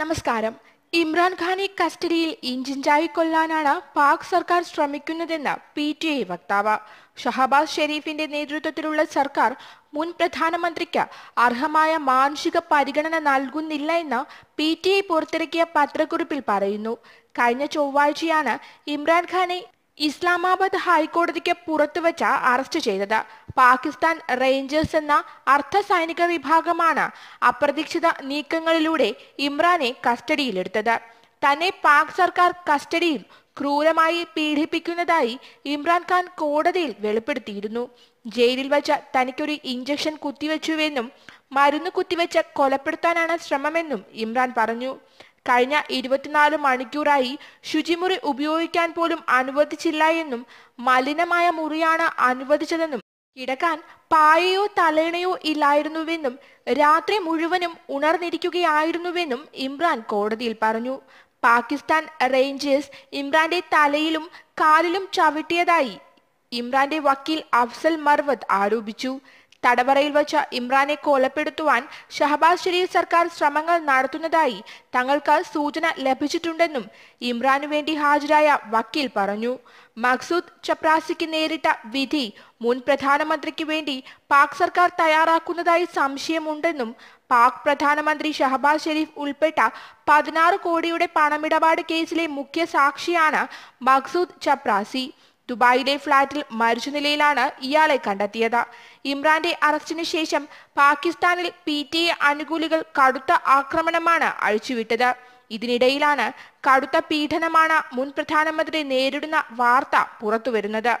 നമസ്കാരം ഇമ്രാൻഖാനെ കസ്റ്റഡിയിൽ ഇഞ്ചിഞ്ചായി കൊല്ലാനാണ് പാക് സർക്കാർ ശ്രമിക്കുന്നതെന്ന് പി ടി ഐ വക്താവ് ഷഹബാസ് ഷെരീഫിന്റെ നേതൃത്വത്തിലുള്ള സർക്കാർ മുൻ പ്രധാനമന്ത്രിക്ക് അർഹമായ മാനുഷിക പരിഗണന നൽകുന്നില്ല എന്ന് പി ടി ഐ പുറത്തിറക്കിയ പത്രക്കുറിപ്പിൽ പറയുന്നു കഴിഞ്ഞ ചൊവ്വാഴ്ചയാണ് ഇമ്രാൻഖാനെ ഇസ്ലാമാബാദ് ഹൈക്കോടതിക്ക് പുറത്തുവച്ച അറസ്റ്റ് ചെയ്തത് പാകിസ്ഥാൻ റേഞ്ചേഴ്സ് എന്ന അർദ്ധ സൈനിക വിഭാഗമാണ് അപ്രതീക്ഷിത നീക്കങ്ങളിലൂടെ ഇമ്രാനെ കസ്റ്റഡിയിലെടുത്തത് തന്നെ പാക് സർക്കാർ കസ്റ്റഡിയിൽ ക്രൂരമായി പീഡിപ്പിക്കുന്നതായി ഇമ്രാൻഖാൻ കോടതിയിൽ വെളിപ്പെടുത്തിയിരുന്നു ജയിലിൽ വച്ച തനിക്കൊരു ഇഞ്ചക്ഷൻ കുത്തിവെച്ചുവെന്നും മരുന്ന് കുത്തിവെച്ച് കൊലപ്പെടുത്താനാണ് ശ്രമമെന്നും ഇമ്രാൻ പറഞ്ഞു കഴിഞ്ഞ ഇരുപത്തിനാല് മണിക്കൂറായി ശുചിമുറി ഉപയോഗിക്കാൻ പോലും അനുവദിച്ചില്ല എന്നും മലിനമായ മുറിയാണ് അനുവദിച്ചതെന്നും കിടക്കാൻ പായയോ തലേണയോ ഇല്ലായിരുന്നുവെന്നും രാത്രി മുഴുവനും ഉണർന്നിരിക്കുകയായിരുന്നുവെന്നും ഇമ്രാൻ കോടതിയിൽ പറഞ്ഞു പാകിസ്ഥാൻ റേഞ്ചേഴ്സ് ഇമ്രാന്റെ തലയിലും കാലിലും ചവിട്ടിയതായി ഇമ്രാന്റെ വക്കീൽ അഫ്സൽ മർവത് ആരോപിച്ചു തടവറയിൽ വച്ച ഇമ്രാനെ കൊലപ്പെടുത്തുവാൻ ഷഹബാസ് ഷെരീഫ് സർക്കാർ ശ്രമങ്ങൾ നടത്തുന്നതായി തങ്ങൾക്ക് സൂചന ലഭിച്ചിട്ടുണ്ടെന്നും ഇമ്രാനു വേണ്ടി ഹാജരായ വക്കീൽ പറഞ്ഞു മക്സൂദ് ചപ്രാസിക്ക് നേരിട്ട വിധി മുൻ പ്രധാനമന്ത്രിക്ക് വേണ്ടി പാക് സർക്കാർ തയ്യാറാക്കുന്നതായി സംശയമുണ്ടെന്നും പാക് പ്രധാനമന്ത്രി ഷഹബാസ് ഷെരീഫ് ഉൾപ്പെട്ട പതിനാറ് കോടിയുടെ പണമിടപാട് കേസിലെ മുഖ്യ സാക്ഷിയാണ് മക്സൂദ് ചപ്രാസി ദുബായിലെ ഫ്ളാറ്റിൽ മരിച്ച നിലയിലാണ് ഇയാളെ കണ്ടെത്തിയത് ഇമ്രാന്റെ അറസ്റ്റിന് ശേഷം പാകിസ്ഥാനിൽ പി ടി എ അനുകൂലികൾ കടുത്ത ആക്രമണമാണ് അഴിച്ചുവിട്ടത് ഇതിനിടയിലാണ് കടുത്ത പീഡനമാണ് മുൻ പ്രധാനമന്ത്രി നേരിടുന്ന വാർത്ത പുറത്തുവരുന്നത്